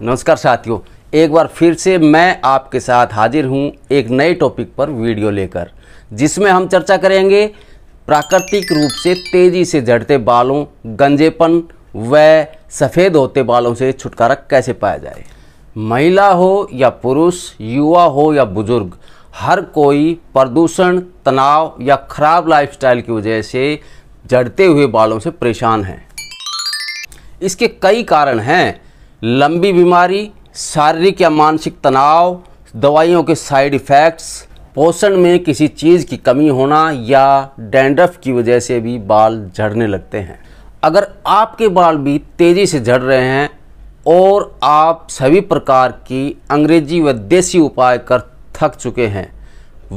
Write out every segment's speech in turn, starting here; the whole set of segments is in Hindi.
नमस्कार साथियों एक बार फिर से मैं आपके साथ हाजिर हूं एक नए टॉपिक पर वीडियो लेकर जिसमें हम चर्चा करेंगे प्राकृतिक रूप से तेज़ी से झड़ते बालों गंजेपन व सफ़ेद होते बालों से छुटकारा कैसे पाया जाए महिला हो या पुरुष युवा हो या बुज़ुर्ग हर कोई प्रदूषण तनाव या खराब लाइफस्टाइल की वजह से जड़ते हुए बालों से परेशान हैं इसके कई कारण हैं लंबी बीमारी शारीरिक या मानसिक तनाव दवाइयों के साइड इफ़ेक्ट्स पोषण में किसी चीज़ की कमी होना या डैंड्रफ की वजह से भी बाल झड़ने लगते हैं अगर आपके बाल भी तेज़ी से झड़ रहे हैं और आप सभी प्रकार की अंग्रेजी व देसी उपाय कर थक चुके हैं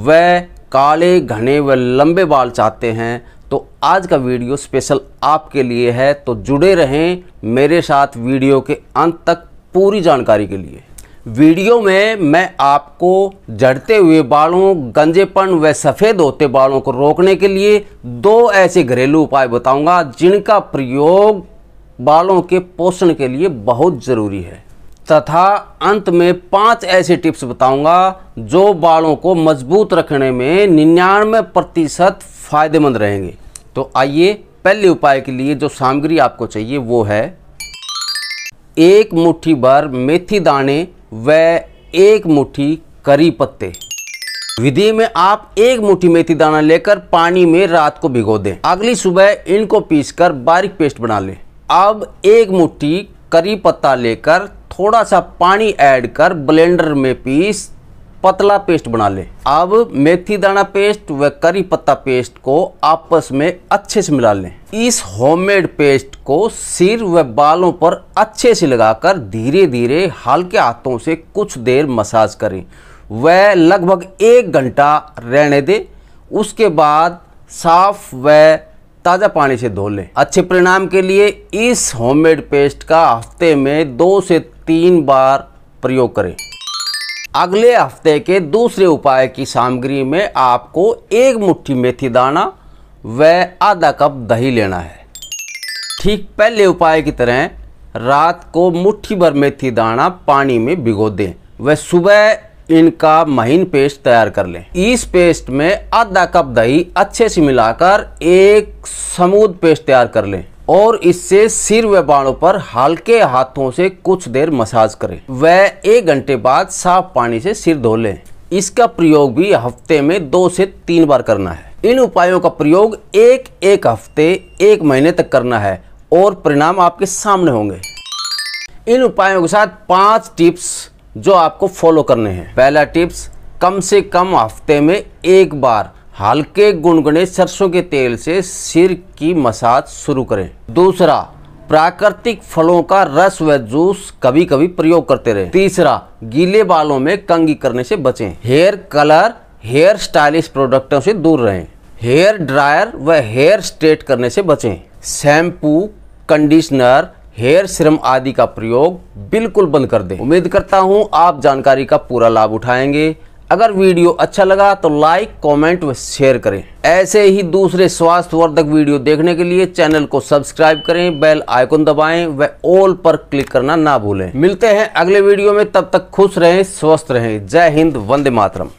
वह काले घने व लंबे बाल चाहते हैं तो आज का वीडियो स्पेशल आपके लिए है तो जुड़े रहें मेरे साथ वीडियो के अंत तक पूरी जानकारी के लिए वीडियो में मैं आपको झड़ते हुए बालों गंजेपन व सफ़ेद होते बालों को रोकने के लिए दो ऐसे घरेलू उपाय बताऊंगा जिनका प्रयोग बालों के पोषण के लिए बहुत ज़रूरी है तथा अंत में पांच ऐसे टिप्स बताऊंगा जो बालों को मजबूत रखने में निन्यानवे प्रतिशत फ़ायदेमंद रहेंगे तो आइए पहले उपाय के लिए जो सामग्री आपको चाहिए वो है एक मुट्ठी भर मेथी दाने व एक मुट्ठी करी पत्ते विधि में आप एक मुट्ठी मेथी दाना लेकर पानी में रात को भिगो दें अगली सुबह इनको पीसकर बारीक पेस्ट बना लें अब एक मुट्ठी करी पत्ता लेकर थोड़ा सा पानी ऐड कर ब्लेंडर में पीस पतला पेस्ट बना लें अब मेथी दाना पेस्ट व करी पत्ता पेस्ट को आपस में अच्छे से मिला लें इस होममेड पेस्ट को सिर व बालों पर अच्छे से लगाकर धीरे धीरे हल्के हाथों से कुछ देर मसाज करें वह लगभग एक घंटा रहने दें उसके बाद साफ व ताज़ा पानी से धो लें अच्छे परिणाम के लिए इस होममेड पेस्ट का हफ्ते में दो से तीन बार प्रयोग करें अगले हफ्ते के दूसरे उपाय की सामग्री में आपको एक मुट्ठी मेथी दाना व आधा कप दही लेना है ठीक पहले उपाय की तरह रात को मुट्ठी भर मेथी दाना पानी में भिगो दें व सुबह इनका महीन पेस्ट तैयार कर लें इस पेस्ट में आधा कप दही अच्छे से मिलाकर एक समूद पेस्ट तैयार कर लें और इससे सिर व बाणों पर हल्के हाथों से कुछ देर मसाज करें व एक घंटे बाद साफ पानी से सिर धो लें इसका प्रयोग भी हफ्ते में दो से तीन बार करना है इन उपायों का प्रयोग एक एक हफ्ते एक महीने तक करना है और परिणाम आपके सामने होंगे इन उपायों के साथ पांच टिप्स जो आपको फॉलो करने हैं पहला टिप्स कम से कम हफ्ते में एक बार हल्के गुनगुने सरसों के तेल से सिर की मसाज शुरू करें दूसरा प्राकृतिक फलों का रस व जूस कभी कभी प्रयोग करते रहे तीसरा गीले बालों में कंगी करने से बचें हेयर कलर हेयर स्टाइलिश प्रोडक्टों से दूर रहें हेयर ड्रायर व हेयर स्ट्रेट करने से बचें शैम्पू कंडीशनर हेयर सिरम आदि का प्रयोग बिल्कुल बंद कर दें उम्मीद करता हूँ आप जानकारी का पूरा लाभ उठाएंगे अगर वीडियो अच्छा लगा तो लाइक कमेंट व शेयर करें ऐसे ही दूसरे स्वास्थ्यवर्धक वीडियो देखने के लिए चैनल को सब्सक्राइब करें बेल आइकन दबाएं व ऑल पर क्लिक करना ना भूलें मिलते हैं अगले वीडियो में तब तक खुश रहें स्वस्थ रहें जय हिंद वंदे मातरम